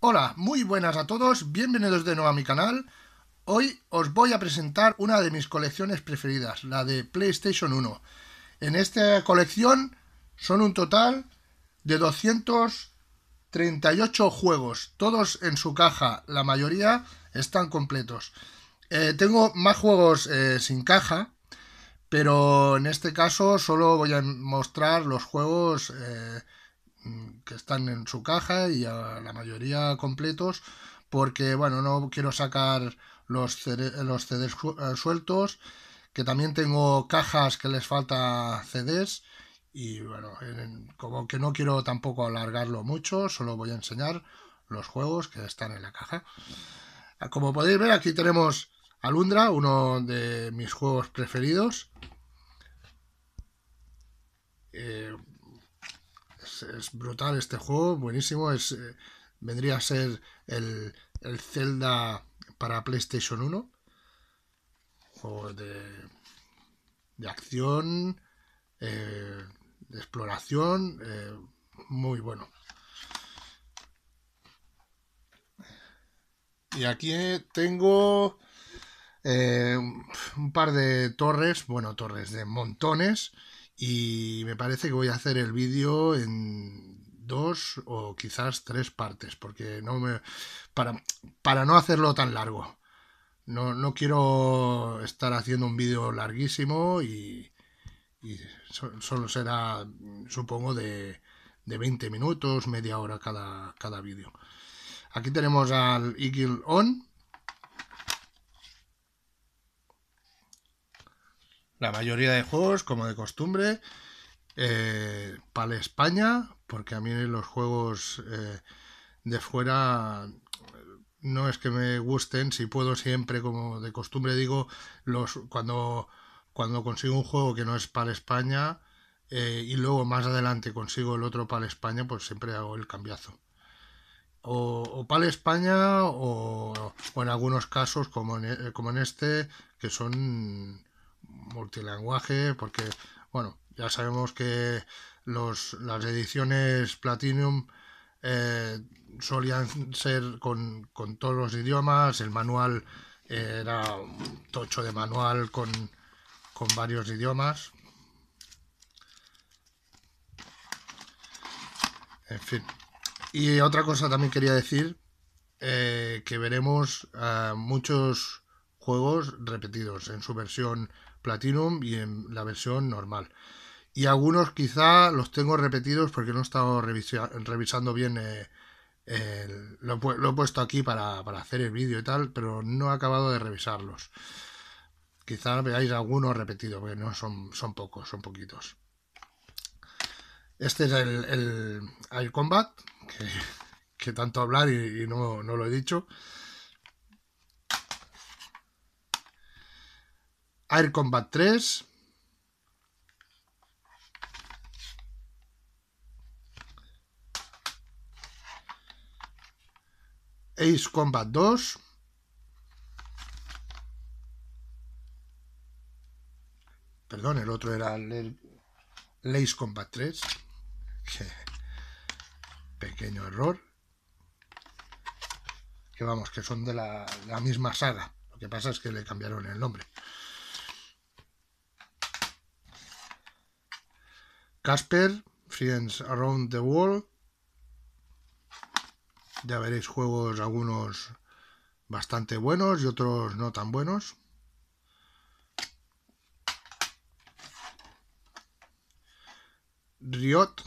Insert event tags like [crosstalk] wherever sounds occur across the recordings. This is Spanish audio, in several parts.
Hola, muy buenas a todos, bienvenidos de nuevo a mi canal. Hoy os voy a presentar una de mis colecciones preferidas, la de PlayStation 1. En esta colección son un total de 238 juegos, todos en su caja, la mayoría están completos. Eh, tengo más juegos eh, sin caja, pero en este caso solo voy a mostrar los juegos... Eh, Mm, que están en su caja y a la mayoría completos porque bueno no quiero sacar los, los eh, sueltos que también tengo cajas que les falta CDs y bueno como que no quiero tampoco alargarlo mucho solo voy a enseñar los juegos que están en la caja ah, como podéis ver aquí tenemos Alundra uno de mis juegos preferidos eh, es, brutal este juego, buenísimo. Es, eh, vendría a ser el, el, Zelda para PlayStation 1. Juego de, acción, eh, de exploración, eh, muy bueno. Y aquí tengo un par de torres, bueno, torres de montones y me parece que voy a hacer el vídeo en dos o quizás tres partes, porque no me. para, para no hacerlo tan largo. No, quiero estar haciendo un vídeo larguísimo y, solo será, supongo, de, 20 minutos, media hora cada, cada vídeo. Aquí tenemos al Eagle On, la mayoría de juegos, como de costumbre, eh, para España, porque a mí los juegos eh, de fuera no es que me gusten, si puedo siempre, como de costumbre digo, los cuando, cuando consigo un juego que no es para España eh, y luego más adelante consigo el otro para España, pues siempre hago el cambiazo. O, para España o, o, en algunos casos como en, como en este, que son multilenguaje porque, bueno, ya sabemos que las ediciones Platinum eh, solían ser con, todos los idiomas, el manual eh, era un tocho de manual con, varios idiomas. En fin. Y otra cosa también quería decir, eh, que veremos muchos juegos repetidos en su versión Platinum y en la versión normal. Y algunos quizá los tengo repetidos porque no he estado revisando bien. Eh, lo, he puesto aquí para, hacer el vídeo y tal, pero no he acabado de revisarlos. Quizá veáis algunos repetidos, porque no son, son pocos, son poquitos. Este es el, el Combat, que, tanto hablar y, no, no lo he dicho. Air Combat 3. Ace Combat 2. Perdón, el otro era el, Ace Combat 3. [laughs] Pequeño error. Que vamos, que son de la, la misma saga. Lo que pasa es que le cambiaron el nombre. Casper, Friends Around the World. Ya veréis juegos, algunos bastante buenos y otros no tan buenos. Riot.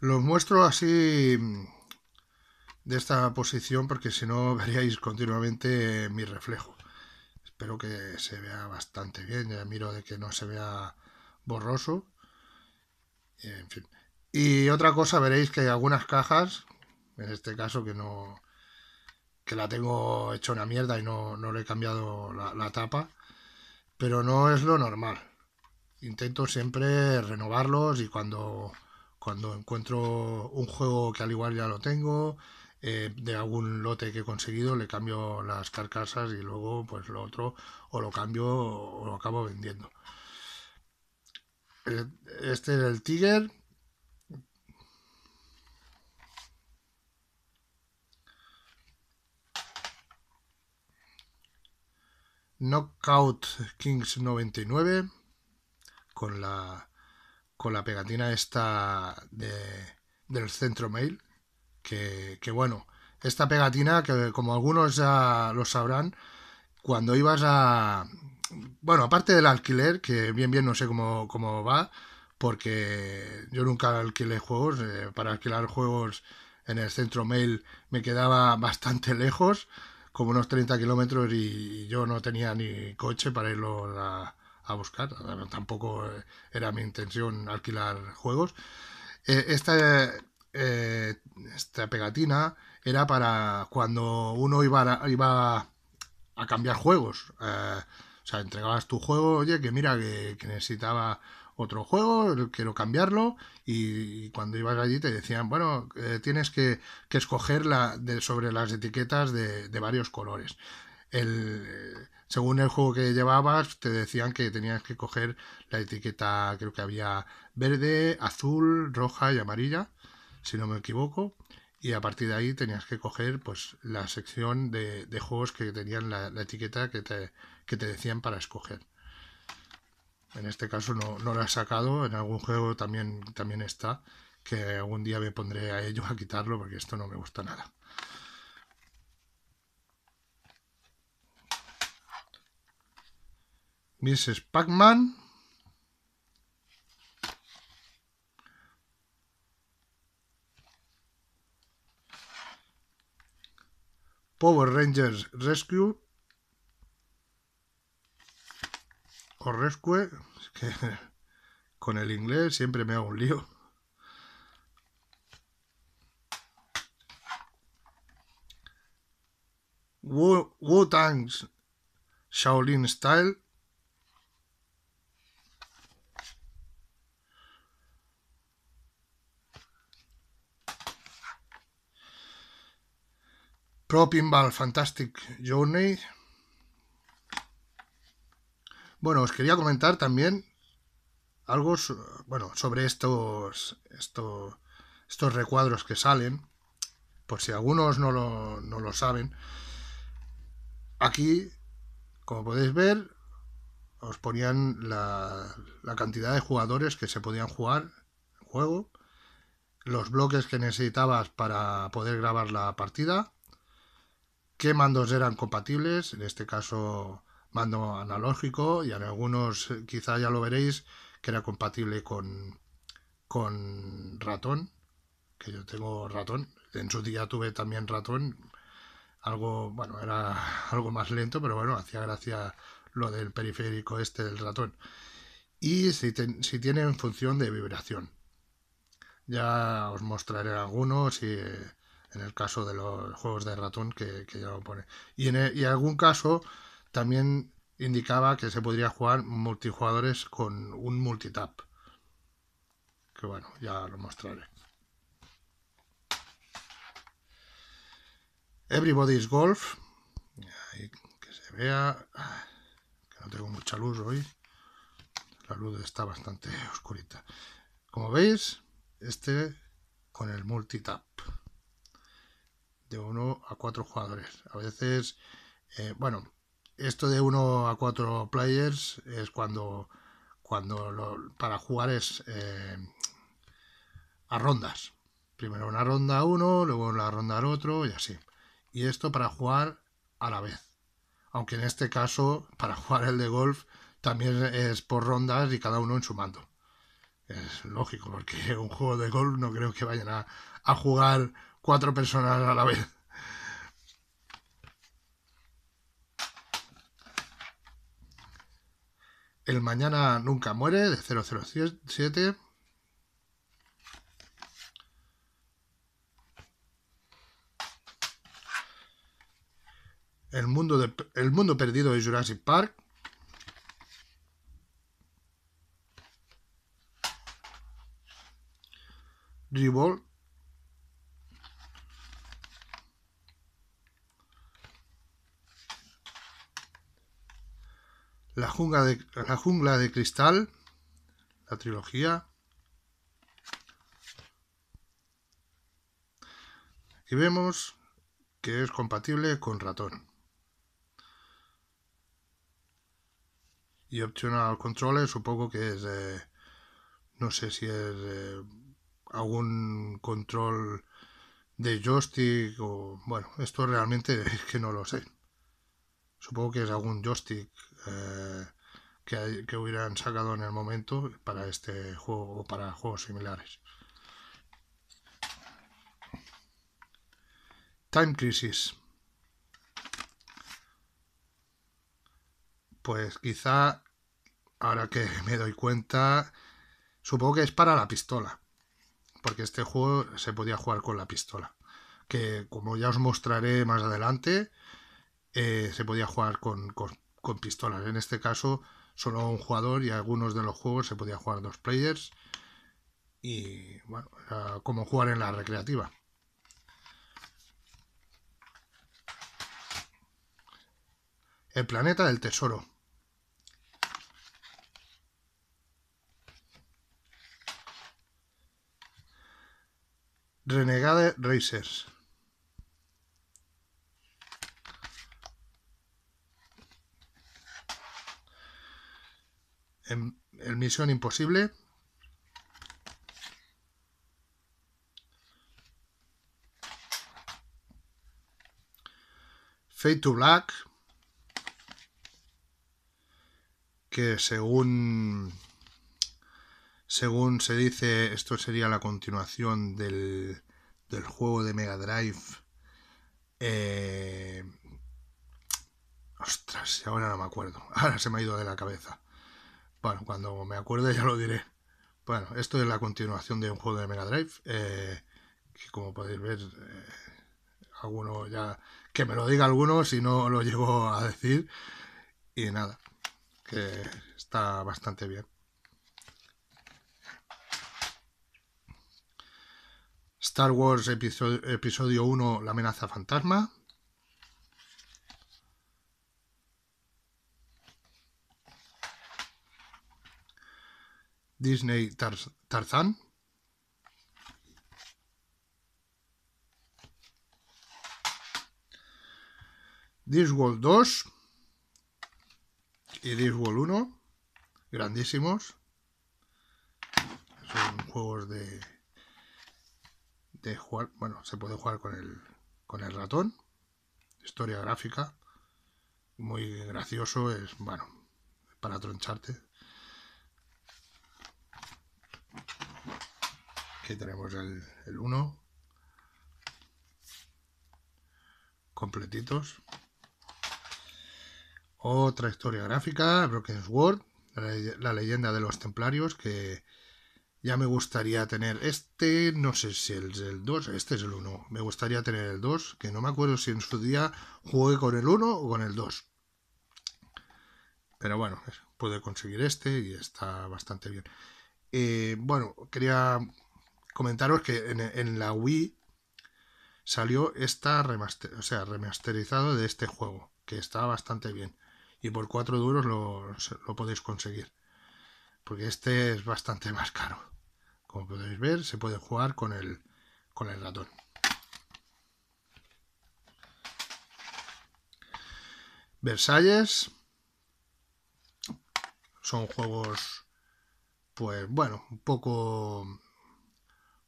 Los muestro así de esta posición porque si no [laughs] veríais continuamente mi reflejo. Espero que se vea bastante bien, ya miro de que no se vea borroso. En fin. Y otra cosa, veréis que hay algunas cajas, en este caso que no que la tengo hecho una mierda y no, no le he cambiado la, la tapa, pero no es lo normal. Intento siempre renovarlos y cuando, cuando encuentro un juego que al igual ya lo tengo, eh, de algún lote que he conseguido, le cambio las carcasas y luego pues lo otro o lo cambio o lo acabo vendiendo. Eh, este es el Tiger. Knockout Kings 99 con la con la pegatina esta de, del centro mail que, bueno, esta pegatina que como algunos ya lo sabrán, cuando ibas a... Bueno, aparte del alquiler, que bien bien no sé cómo, va, porque yo nunca alquilé juegos, eh, para alquilar juegos en el centro mail me quedaba bastante [laughs] lejos, como unos 30 kilómetros y yo no tenía ni coche para irlo a, buscar, tampoco eh, era mi intención alquilar juegos. Eh, esta, esta pegatina era para cuando uno iba a, iba a cambiar juegos. Eh, o sea, entregabas tu juego, oye, que mira, que, necesitaba otro juego, quiero cambiarlo. Y, cuando ibas allí te decían, bueno, eh, tienes que, escoger la, sobre las etiquetas de, varios colores. El, según el juego que llevabas, te decían que tenías que coger la etiqueta, creo que había verde, azul, roja y amarilla si no me equivoco, y a partir de ahí tenías que coger pues la sección de, juegos que tenían la, etiqueta que te, te, decían para escoger. En este caso no, no la he sacado, en algún juego también, también está, que algún día me pondré a ello a quitarlo porque esto no me gusta nada. Mrs. Pac-Man, Power Rangers Rescue o Rescue, que [laughs] con el inglés siempre me hago un lío. wu Tang Shaolin Style Pro Fantastic Journey. Bueno, os quería comentar también algo bueno, sobre estos, estos, recuadros que salen, por si algunos no lo, saben. Aquí, como podéis ver, os ponían la, cantidad de jugadores que se podían jugar en juego, los bloques que necesitabas para poder grabar la partida, qué mandos eran compatibles, en este caso mando analógico y en algunos eh, quizá ya lo veréis que era compatible con, con ratón, que yo tengo ratón, en su día tuve también ratón, algo, bueno, era [laughs] algo más lento, pero bueno, hacía gracia lo del periférico este del ratón. Y si, si tienen función de vibración. Ya os mostraré algunos si, en el caso de los juegos de ratón que, ya lo pone. Y en, e, y algún caso también indicaba que se podría jugar multijugadores con un multitap. Que bueno, ya lo mostraré. Everybody's Golf. Ahí, que se vea. Ah, que no tengo mucha luz hoy. La luz está bastante [laughs] oscurita. Como veis, este con el multitap de uno a cuatro jugadores. A veces, eh, bueno, esto de 1 a 4 players es cuando, cuando para jugar es eh, a rondas. Primero una ronda a uno, luego la ronda al otro y así. Y esto para jugar a la vez. Aunque en este caso, para [laughs] jugar el de golf, también es por rondas y cada uno en su mando. Es lógico, porque un juego de golf no creo que vayan a, a jugar cuatro personas a la vez. El Mañana Nunca Muere de 007. El mundo, de, el mundo perdido de Jurassic Park. La jungla de, la jungla de cristal, la trilogía. Y vemos que es compatible con ratón. Y Optional Controller supongo que es, eh, no sé si es eh, algún control de joystick o bueno, esto realmente [laughs] es que no lo sé. Supongo que es algún joystick eh, que, que hubieran sacado en el momento para este juego o para juegos similares. Time Crisis. Pues quizá, ahora que [laughs] me doy cuenta, supongo que es para la pistola. Porque este juego se podía jugar con la pistola. Que como ya os mostraré más adelante, eh, se podía jugar con, pistolas. En este caso, solo un jugador y algunos de los juegos se podía jugar dos players. Y bueno, como jugar en la recreativa. El planeta del tesoro. Renegade Racers. en, Misión Imposible. Fade to Black, que según según se dice, esto sería la continuación del, del juego de Mega Drive. Eh, ostras, ahora no me acuerdo. Ahora se me ha ido de la cabeza. Bueno, cuando me acuerde ya lo diré. Bueno, esto es la continuación de un juego de Mega Drive. Eh, que como podéis ver, eh, alguno ya. Que me lo diga alguno si no lo llevo a decir. Y nada, que está bastante bien. Star Wars episodio, episodio 1, La amenaza fantasma. Disney Tarzan Disney Discworld 2 y Discworld 1, grandísimos. Son juegos de, de jugar, bueno, se puede jugar con el, con el ratón. Historia gráfica, muy gracioso, es bueno, para troncharte. Aquí tenemos el, 1. Completitos. Otra historia gráfica, Broken Sword, la leyenda de los templarios, que ya me gustaría tener este, no sé si es el 2, este es el 1, me gustaría tener el 2, que no me acuerdo si en su día jugué con el 1 o con el 2. Pero bueno, pude conseguir este y está bastante bien. Eh, bueno, quería comentaros que en, la Wii salió esta remaster, o sea, remasterizado de este juego, que está bastante bien. Y por 4 duros lo, podéis conseguir. Porque este es bastante [laughs] más caro. Como podéis ver, se puede jugar con el, con el ratón. Versalles. Son juegos, pues bueno, un poco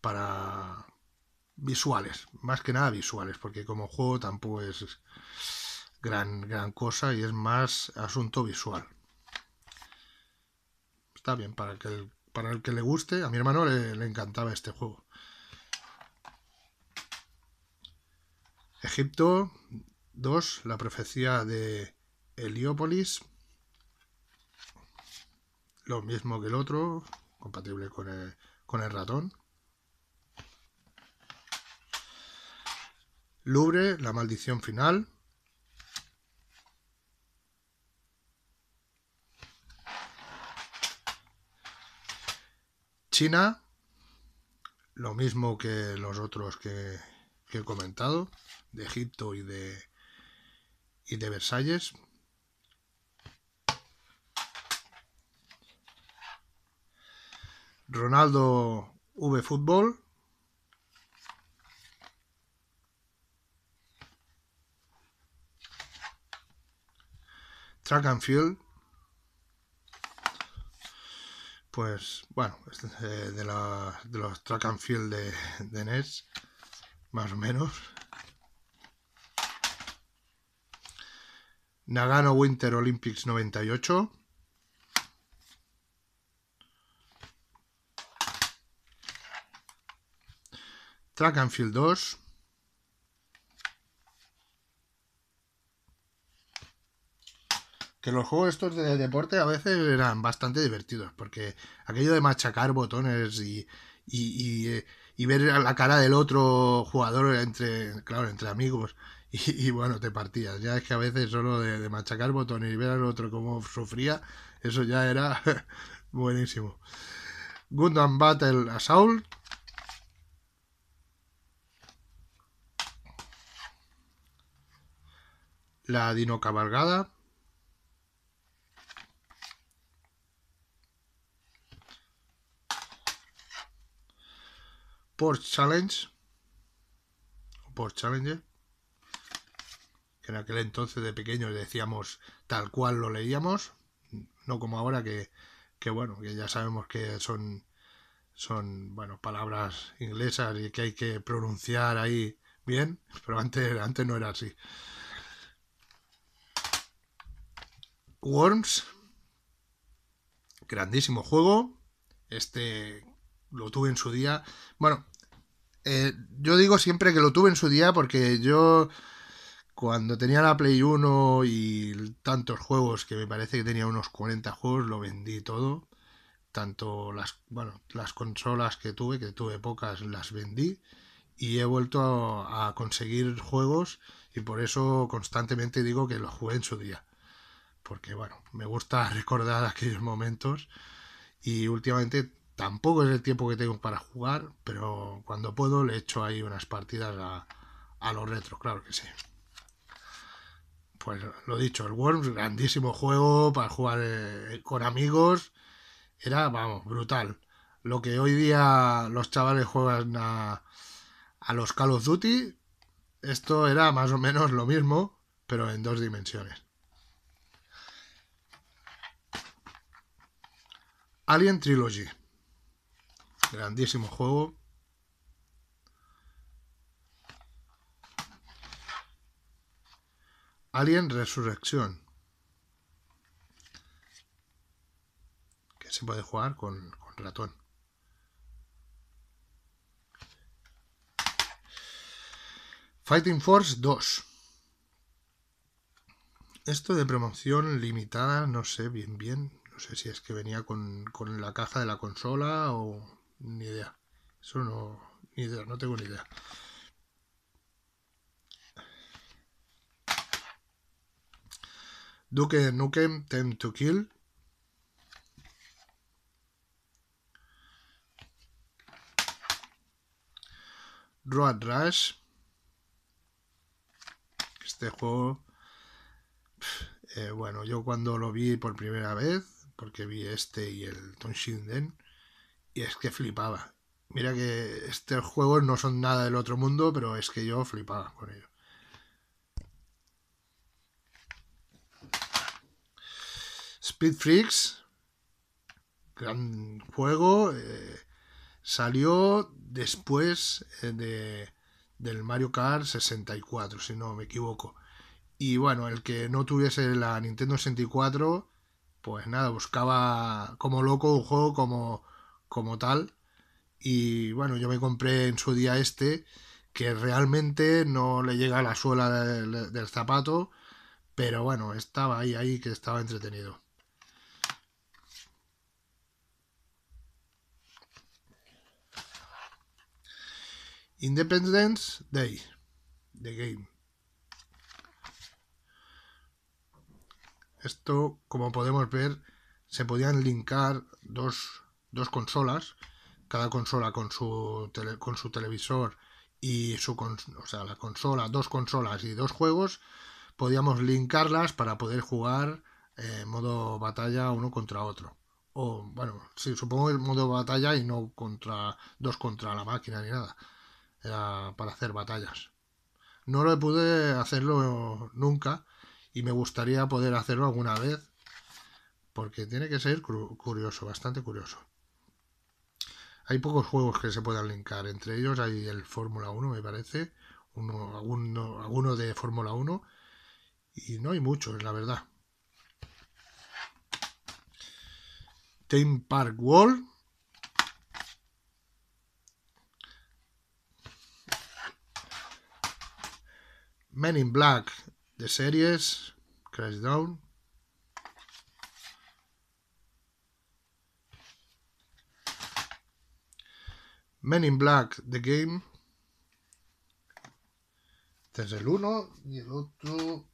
para visuales, más que nada visuales, porque como juego tampoco es gran, gran cosa y es más asunto visual. Está bien, para el que, para el que le guste, a mi hermano le, encantaba este juego. Egipto 2, la profecía de Heliópolis, lo mismo que el otro, compatible con el ratón. Lubre, La maldición final. China, lo mismo que los otros que, he comentado, de Egipto y de, y de Versalles. Ronaldo V Fútbol, Track and Field, pues bueno, este eh, de, los Track and Field de, de NES, más o menos. Nagano Winter Olympics 98. Track and Field 2. que los juegos estos de deporte a veces eran bastante divertidos, porque aquello de machacar botones y, ver la cara del otro jugador entre, claro, entre amigos, [laughs] y, bueno, te partías. Ya es que a veces solo de, machacar botones y ver al otro cómo sufría, eso ya era [laughs] buenísimo. Gundam Battle Assault. La Dino Cabalgada. Port Challenge, o Challenger, que en aquel entonces de pequeños decíamos tal cual lo leíamos, no como ahora que, bueno, que ya sabemos que son, son bueno, palabras inglesas y que hay que pronunciar ahí bien, [laughs] pero antes, antes no era así. Worms, grandísimo juego, este lo tuve en su día. Bueno, eh, yo digo siempre que lo tuve en su día porque yo cuando tenía la Play 1 y tantos juegos, que me parece que tenía unos 40 juegos, lo vendí todo. Tanto las, bueno, las consolas que tuve, que tuve pocas, las vendí. Y he vuelto a conseguir juegos y por eso constantemente digo que lo jugué en su día. Porque bueno, me gusta [laughs] recordar aquellos momentos y últimamente Tampoco es el tiempo que tengo para jugar, pero cuando puedo le echo ahí unas partidas a, los retros, claro que sí. Pues lo dicho, el Worms, grandísimo juego para jugar eh, con amigos. Era, vamos, brutal. Lo que hoy día los chavales juegan a, a los Call of Duty, esto era más o menos lo mismo, pero en dos dimensiones. Alien Trilogy. Grandísimo juego. Alien Resurrección. Que se puede jugar con, ratón. Fighting Force 2. Esto de promoción limitada, no sé bien bien. No sé si es que venía con la caja de la consola o ni idea. Eso no, ni idea, no tengo ni idea. Duke Nukem Tend to Kill. Road Rush. Este juego. Eh, bueno, yo cuando lo vi por primera vez, porque vi este y el Tonshinden, y es que flipaba. Mira que estos juegos no son nada del otro mundo, pero es que yo flipaba con ellos. Speed Freaks, gran juego, eh, salió después eh, de, del Mario Kart 64, si no me equivoco. Y bueno, el que no tuviese la Nintendo 64, pues nada, buscaba como loco un juego como como tal. Y bueno, yo me compré en su día este, que realmente no le llega a la suela del, zapato, pero bueno, estaba ahí, ahí, que estaba entretenido. Independence Day, The Game. Esto, como podemos ver, se podían linkar dos dos consolas, cada consola con su, con su televisor y su, o sea, la consola, dos consolas y dos juegos, podíamos linkarlas para poder jugar en eh, modo batalla uno contra otro. O, bueno, si supongo el modo batalla y no contra dos contra la máquina ni nada. para hacer batallas. No lo pude hacerlo nunca y me gustaría poder hacerlo alguna vez porque tiene que ser curioso, bastante curioso. Hay pocos juegos que se puedan linkar. Entre ellos hay el Fórmula 1, me parece. Uno, alguno, de Fórmula 1. Y no hay muchos, la verdad. Team Park World. Men in Black de series. Crash Down. Men in Black, The Game. Este es el 1 y el otro...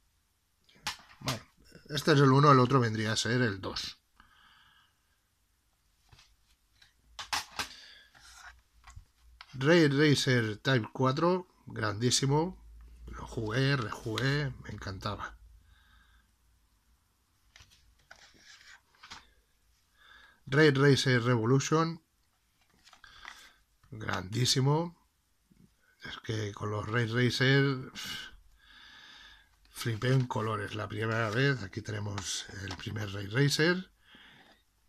Bueno, este es el 1, el otro vendría a ser el 2. Ray Racer Type 4, grandísimo. Lo jugué, rejugué, me encantaba. Raid Racer Revolution, grandísimo. Es que con los ray Racer flipé en colores la primera vez. Aquí tenemos el primer ray Racer,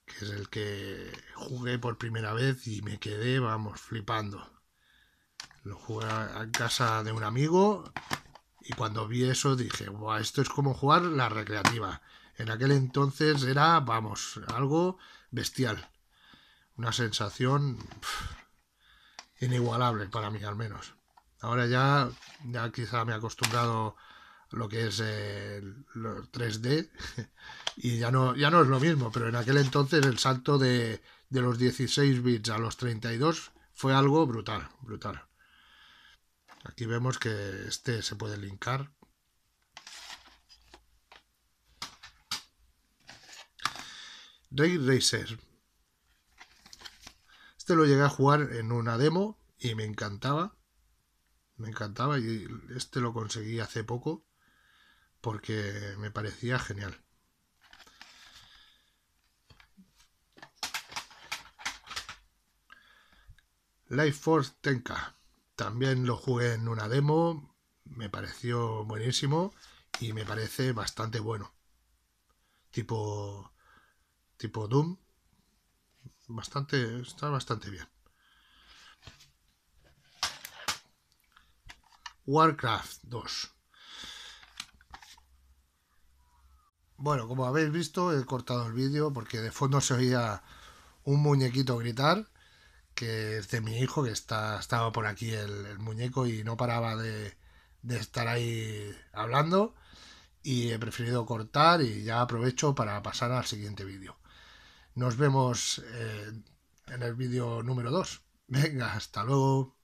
que es el que jugué por primera vez y me quedé, vamos, flipando. Lo jugué en casa de un amigo y cuando vi eso dije, Buah, esto es como jugar la recreativa. En aquel entonces era, vamos, algo bestial. Una sensación inigualable para mí al menos. Ahora ya, ya quizá me he acostumbrado lo que es el eh, 3D [laughs] y ya no, ya no es lo mismo, pero en aquel entonces el salto de, los 16 bits a los 32 fue algo brutal, brutal. Aquí vemos que este se puede linkar. Ray Racer. Este lo llegué a jugar en una demo y me encantaba. Me encantaba y este lo conseguí hace poco porque me parecía genial. Life Force Tenka. También lo jugué en una demo, me pareció buenísimo y me parece bastante bueno. Tipo tipo Doom, bastante, está bastante bien. Warcraft 2. Bueno, como habéis visto, he cortado el vídeo porque de fondo se oía un muñequito gritar, que es de mi hijo, que está, estaba por aquí el, muñeco y no paraba de, de estar ahí hablando. Y he preferido cortar y ya aprovecho para pasar al siguiente vídeo. Nos vemos eh, en el vídeo número 2. Venga, hasta luego.